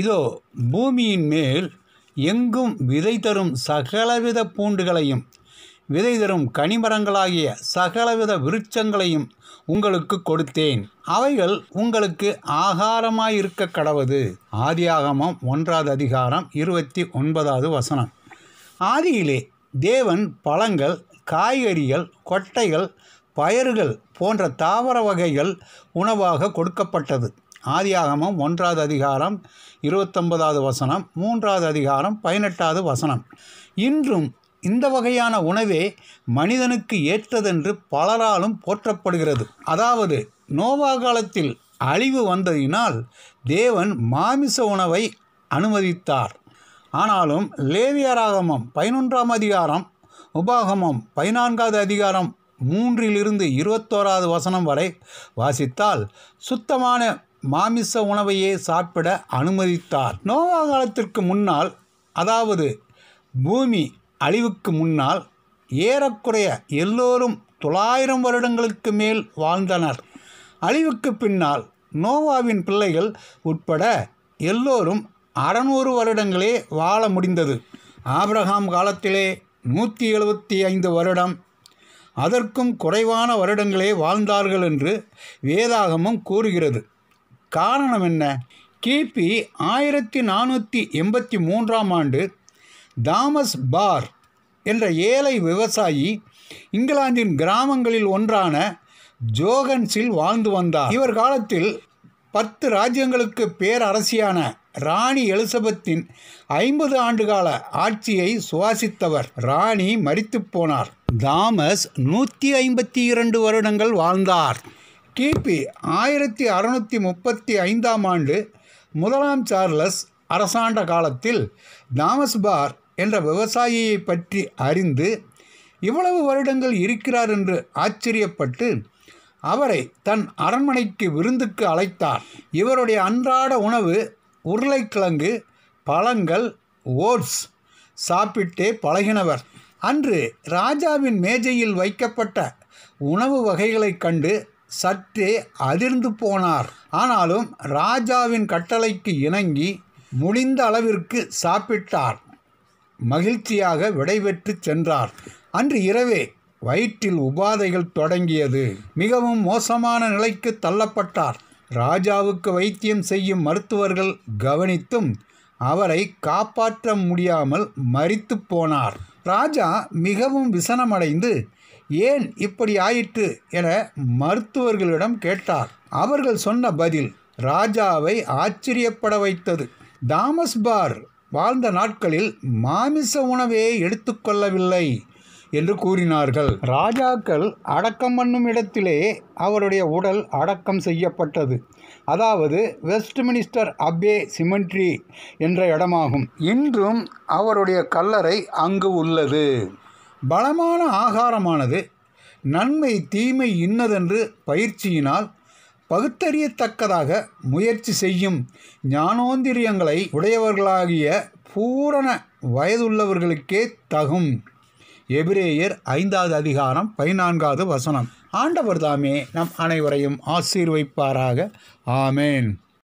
இதோ பூமியின் மேல் எங்கும் விதை தரும் சகலவித பூண்டுகளையும் விதை தரும் கனிமரங்களாகிய சகலவித விருட்சங்களையும் உங்களுக்கு கொடுத்தேன் அவைகள் உங்களுக்கு ஆகாரமாயிருக்க கடவுது ஆதியாகமம் ஒன்றாவது அதிகாரம் இருபத்தி ஒன்பதாவது வசனம் ஆதியிலே தேவன் பழங்கள் காய்கறிகள் கொட்டைகள் பயறுகள் போன்ற தாவர வகைகள் உணவாக கொடுக்கப்பட்டது ஆதியாகமம் ஒன்றாவது அதிகாரம் இருபத்தொன்பதாவது வசனம் மூன்றாவது அதிகாரம் பதினெட்டாவது வசனம் இன்றும் இந்த வகையான உணவே மனிதனுக்கு ஏற்றதென்று பலராலும் போற்றப்படுகிறது அதாவது நோவா காலத்தில் அழிவு வந்ததினால் தேவன் மாமிச உணவை அனுமதித்தார் ஆனாலும் லேவியராகமம் பதினொன்றாம் அதிகாரம் உபாகமம் பதினான்காவது அதிகாரம் மூன்றிலிருந்து இருபத்தோராவது வசனம் வரை வாசித்தால் சுத்தமான மாமிச உணவையே சாப்பிட அனுமதித்தார் நோவா காலத்திற்கு முன்னால் அதாவது பூமி அழிவுக்கு முன்னால் ஏறக்குறைய எல்லோரும் தொள்ளாயிரம் வருடங்களுக்கு மேல் வாழ்ந்தனர் அழிவுக்கு பின்னால் நோவாவின் பிள்ளைகள் உட்பட எல்லோரும் அறநூறு வருடங்களே வாழ முடிந்தது ஆப்ரஹாம் காலத்திலே நூற்றி எழுபத்தி ஐந்து வருடம் அதற்கும் குறைவான வருடங்களே வாழ்ந்தார்கள் என்று வேதாகமும் கூறுகிறது காரணம் என்ன கிபி ஆயிரத்தி நானூற்றி எண்பத்தி மூன்றாம் ஆண்டு தாமஸ் பார் என்ற ஏழை விவசாயி இங்கிலாந்தின் கிராமங்களில் ஒன்றான ஜோகன்ஸில் வாழ்ந்து வந்தார் இவர் காலத்தில் பத்து ராஜ்யங்களுக்கு பேரரசியான ராணி எலிசபெத்தின் ஐம்பது ஆண்டுகால ஆட்சியை சுவாசித்தவர் ராணி மறித்து போனார் தாமஸ் நூற்றி ஐம்பத்தி இரண்டு வருடங்கள் வாழ்ந்தார் கிபி ஆயிரத்தி அறுநூற்றி முப்பத்தி ஐந்தாம் ஆண்டு முதலாம் சார்லஸ் அரசாண்ட காலத்தில் தாமஸ்பார் என்ற விவசாயியை பற்றி அறிந்து இவ்வளவு வருடங்கள் இருக்கிறார் என்று ஆச்சரியப்பட்டு அவரை தன் அரண்மனைக்கு விருந்துக்கு அழைத்தார் இவருடைய அன்றாட உணவு உருளைக்கிழங்கு பழங்கள் ஓட்ஸ் சாப்பிட்டே பழகினவர் அன்று ராஜாவின் மேஜையில் வைக்கப்பட்ட உணவு வகைகளைக் கண்டு சற்றே அதிர்ந்து போனார் ஆனாலும் ராஜாவின் கட்டளைக்கு இணங்கி முடிந்த அளவிற்கு சாப்பிட்டார் மகிழ்ச்சியாக விடைபெற்று சென்றார் அன்று இரவே வயிற்றில் உபாதைகள் தொடங்கியது மிகவும் மோசமான நிலைக்கு தள்ளப்பட்டார் ராஜாவுக்கு வைத்தியம் செய்யும் மருத்துவர்கள் கவனித்தும் அவரை காப்பாற்ற முடியாமல் மறித்து போனார் ராஜா மிகவும் விசனமடைந்து ஏன் இப்படி ஆயிற்று என மருத்துவர்களிடம் கேட்டார் அவர்கள் சொன்ன பதில் ராஜாவை ஆச்சரியப்பட வைத்தது தாமஸ்பார் வாழ்ந்த நாட்களில் மாமிச உணவே எடுத்துக்கொள்ளவில்லை என்று கூறினார்கள் ராஜாக்கள் அடக்கம் பண்ணும் இடத்திலே அவருடைய உடல் அடக்கம் செய்யப்பட்டது அதாவது வெஸ்ட் மினிஸ்டர் அபே சிமெண்ட்ரி என்ற இடமாகும் இன்றும் அவருடைய கல்லறை அங்கு உள்ளது பலமான ஆகாரமானது நன்மை தீமை இன்னதென்று பயிற்சியினால் பகுத்தறியத்தக்கதாக முயற்சி செய்யும் ஞானோந்திரியங்களை உடையவர்களாகிய பூரண வயதுள்ளவர்களுக்கே தகும் எபிரேயர் ஐந்தாவது அதிகாரம் பதினான்காவது வசனம் ஆண்டவர் தாமே நம் அனைவரையும் ஆசீர்வைப்பாராக ஆமேன்